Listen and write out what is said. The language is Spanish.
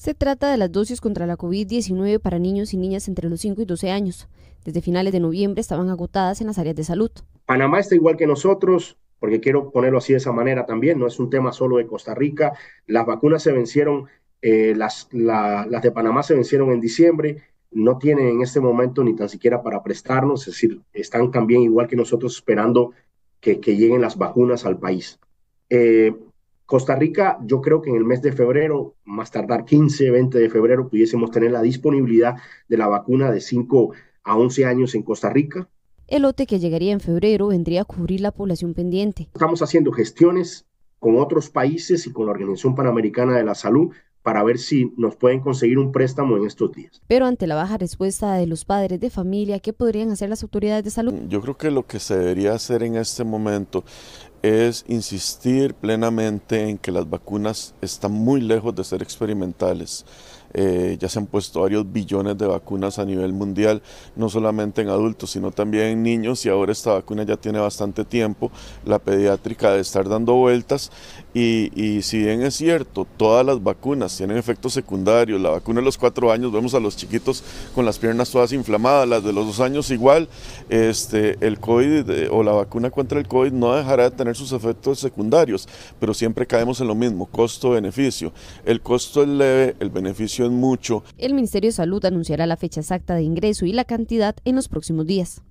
Se trata de las dosis contra la COVID-19 para niños y niñas entre los 5 y 12 años. Desde finales de noviembre estaban agotadas en las áreas de salud. Panamá está igual que nosotros, porque quiero ponerlo así de esa manera también, no es un tema solo de Costa Rica. Las vacunas se vencieron, eh, las, de Panamá se vencieron en diciembre, no tienen en este momento ni tan siquiera para prestarnos, es decir, están también igual que nosotros esperando que, lleguen las vacunas al país. Eh, Costa Rica, yo creo que en el mes de febrero, más tardar 15, 20 de febrero, pudiésemos tener la disponibilidad de la vacuna de 5 a 11 años en Costa Rica. El lote que llegaría en febrero vendría a cubrir la población pendiente. Estamos haciendo gestiones con otros países y con la Organización Panamericana de la Salud para ver si nos pueden conseguir un préstamo en estos días. Pero ante la baja respuesta de los padres de familia, ¿qué podrían hacer las autoridades de salud? Yo creo que lo que se debería hacer en este momento es insistir plenamente en que las vacunas están muy lejos de ser experimentales. Eh, ya se han puesto varios billones de vacunas a nivel mundial, no solamente en adultos, sino también en niños y ahora esta vacuna ya tiene bastante tiempo, la pediátrica de estar dando vueltas y, si bien es cierto, todas las vacunas tienen efectos secundarios, la vacuna de los cuatro años, vemos a los chiquitos con las piernas todas inflamadas, las de los dos años igual, este, el COVID eh, o la vacuna contra el COVID no dejará de tener sus efectos secundarios, pero siempre caemos en lo mismo, costo-beneficio, el costo es leve, el beneficio mucho. El Ministerio de Salud anunciará la fecha exacta de ingreso y la cantidad en los próximos días.